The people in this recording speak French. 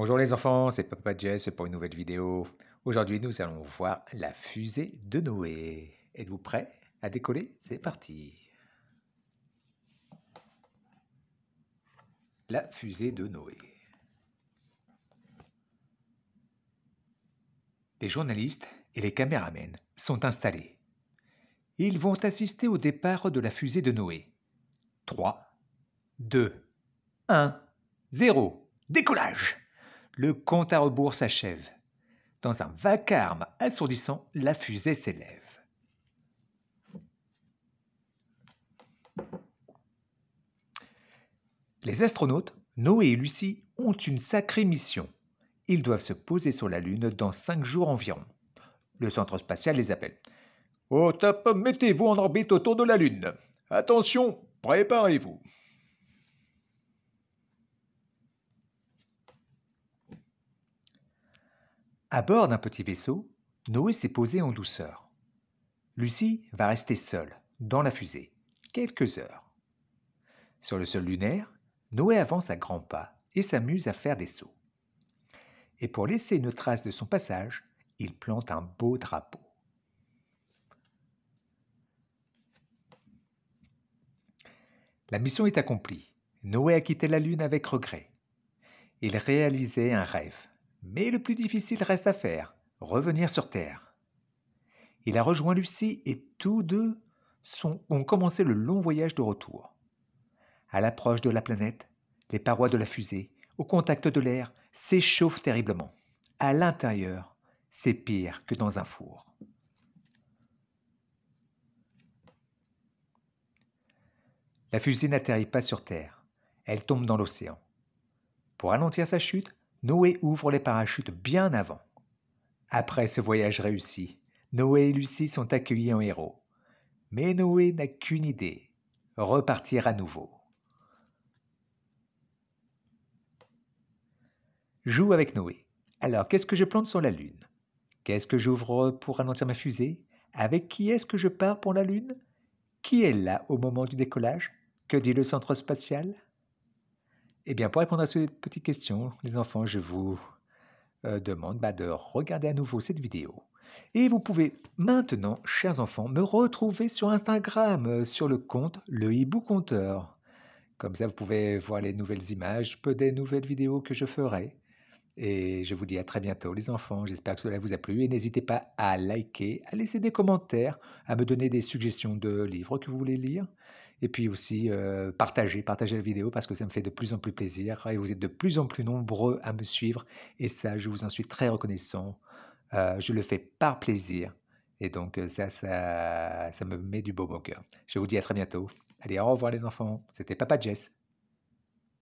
Bonjour les enfants, c'est Papa Jess pour une nouvelle vidéo. Aujourd'hui, nous allons voir la fusée de Noé. Êtes-vous prêts à décoller C'est parti. La fusée de Noé. Les journalistes et les caméramens sont installés. Ils vont assister au départ de la fusée de Noé. 3, 2, 1, 0, décollage le compte à rebours s'achève. Dans un vacarme assourdissant, la fusée s'élève. Les astronautes, Noé et Lucie, ont une sacrée mission. Ils doivent se poser sur la Lune dans cinq jours environ. Le centre spatial les appelle. Au top, mettez-vous en orbite autour de la Lune. Attention, préparez-vous. À bord d'un petit vaisseau, Noé s'est posé en douceur. Lucie va rester seule, dans la fusée, quelques heures. Sur le sol lunaire, Noé avance à grands pas et s'amuse à faire des sauts. Et pour laisser une trace de son passage, il plante un beau drapeau. La mission est accomplie. Noé a quitté la Lune avec regret. Il réalisait un rêve, mais le plus difficile reste à faire, revenir sur Terre. Il a rejoint Lucie et tous deux ont commencé le long voyage de retour. À l'approche de la planète, les parois de la fusée, au contact de l'air, s'échauffent terriblement. À l'intérieur, c'est pire que dans un four. La fusée n'atterrit pas sur Terre, elle tombe dans l'océan. Pour ralentir sa chute, Noé ouvre les parachutes bien avant. Après ce voyage réussi, Noé et Lucie sont accueillis en héros. Mais Noé n'a qu'une idée, repartir à nouveau. Joue avec Noé. Alors, qu'est-ce que je plante sur la Lune Qu'est-ce que j'ouvre pour ralentir ma fusée Avec qui est-ce que je pars pour la Lune Qui est là au moment du décollage Que dit le centre spatial eh bien, pour répondre à cette petite question, les enfants, je vous euh, demande bah, de regarder à nouveau cette vidéo. Et vous pouvez maintenant, chers enfants, me retrouver sur Instagram, euh, sur le compte Le Hibou Compteur. Comme ça, vous pouvez voir les nouvelles images, peu des nouvelles vidéos que je ferai. Et je vous dis à très bientôt les enfants, j'espère que cela vous a plu et n'hésitez pas à liker, à laisser des commentaires, à me donner des suggestions de livres que vous voulez lire. Et puis aussi, euh, partager, partager partagez la vidéo parce que ça me fait de plus en plus plaisir et vous êtes de plus en plus nombreux à me suivre. Et ça, je vous en suis très reconnaissant. Euh, je le fais par plaisir. Et donc, euh, ça, ça, ça me met du baume au cœur. Je vous dis à très bientôt. Allez, au revoir les enfants. C'était Papa Jess.